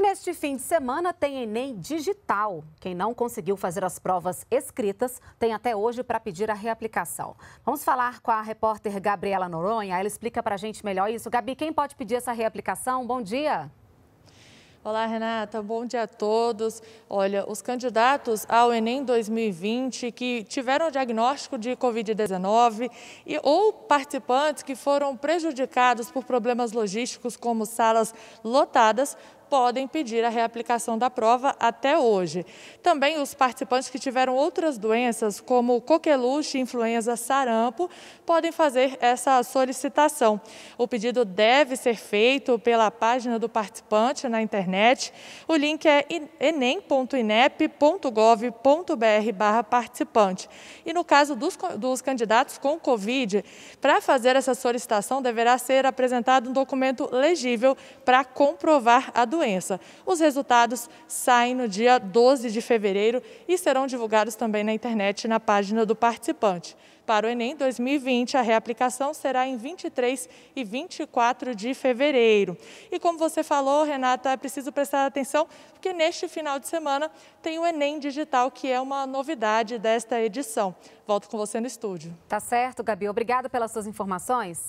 Neste fim de semana tem Enem digital. Quem não conseguiu fazer as provas escritas tem até hoje para pedir a reaplicação. Vamos falar com a repórter Gabriela Noronha. Ela explica para a gente melhor isso. Gabi, quem pode pedir essa reaplicação? Bom dia. Olá, Renata. Bom dia a todos. Olha, os candidatos ao Enem 2020 que tiveram diagnóstico de Covid-19 e ou participantes que foram prejudicados por problemas logísticos, como salas lotadas, podem pedir a reaplicação da prova até hoje. Também os participantes que tiveram outras doenças, como coqueluche, influenza, sarampo, podem fazer essa solicitação. O pedido deve ser feito pela página do participante na internet. O link é enem.inep.gov.br participante. E no caso dos, dos candidatos com Covid, para fazer essa solicitação deverá ser apresentado um documento legível para comprovar a doença doença. Os resultados saem no dia 12 de fevereiro e serão divulgados também na internet na página do participante. Para o Enem 2020, a reaplicação será em 23 e 24 de fevereiro. E como você falou, Renata, é preciso prestar atenção, porque neste final de semana tem o Enem Digital, que é uma novidade desta edição. Volto com você no estúdio. Tá certo, Gabi. Obrigada pelas suas informações.